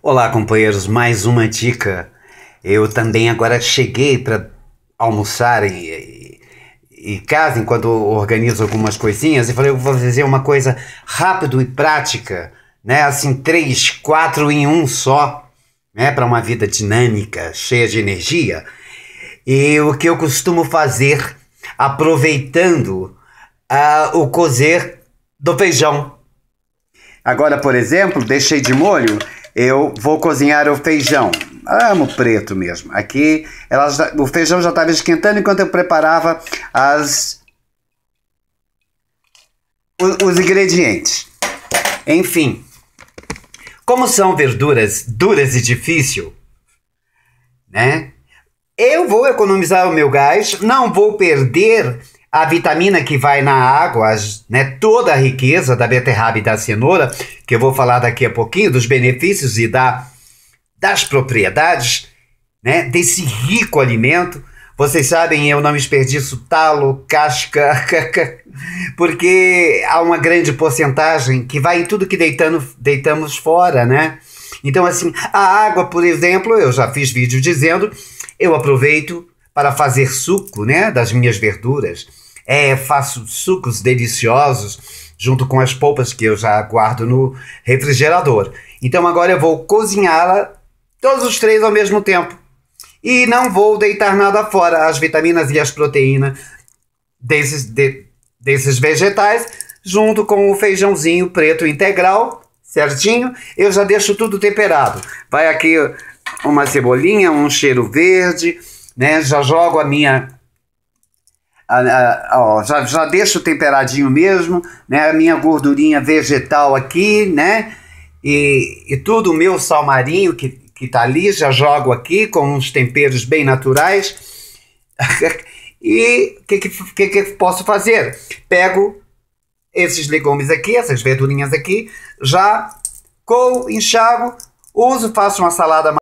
Olá, companheiros, mais uma dica. Eu também agora cheguei para almoçar e, e, casa enquanto organizo algumas coisinhas e falei, eu vou fazer uma coisa rápido e prática, né? Assim, três, quatro em um só, né? Para uma vida dinâmica, cheia de energia. E o que eu costumo fazer, aproveitando uh, o cozer do feijão. Agora, por exemplo, deixei de molho eu vou cozinhar o feijão. Amo preto mesmo. Aqui ela já, o feijão já estava esquentando enquanto eu preparava as, os, os ingredientes. Enfim, como são verduras duras e difícil, né? Eu vou economizar o meu gás, não vou perder a vitamina que vai na água, né, toda a riqueza da beterraba e da cenoura, que eu vou falar daqui a pouquinho, dos benefícios e da, das propriedades né, desse rico alimento. Vocês sabem, eu não desperdiço talo, casca, porque há uma grande porcentagem que vai em tudo que deitando, deitamos fora, né? Então, assim, a água, por exemplo, eu já fiz vídeo dizendo, eu aproveito para fazer suco, né, das minhas verduras. É, faço sucos deliciosos junto com as polpas que eu já guardo no refrigerador. Então agora eu vou cozinhá-la todos os três ao mesmo tempo. E não vou deitar nada fora, as vitaminas e as proteínas desses, de, desses vegetais, junto com o feijãozinho preto integral, certinho. Eu já deixo tudo temperado. Vai aqui uma cebolinha, um cheiro verde né? Já jogo a minha a, a, ó, já, já deixo temperadinho mesmo, né? A minha gordurinha vegetal aqui, né? E, e tudo o meu salmarinho que, que tá ali, já jogo aqui com uns temperos bem naturais. e o que que, que que posso fazer? Pego esses legumes aqui, essas verdurinhas aqui, já coo, enxago, uso, faço uma salada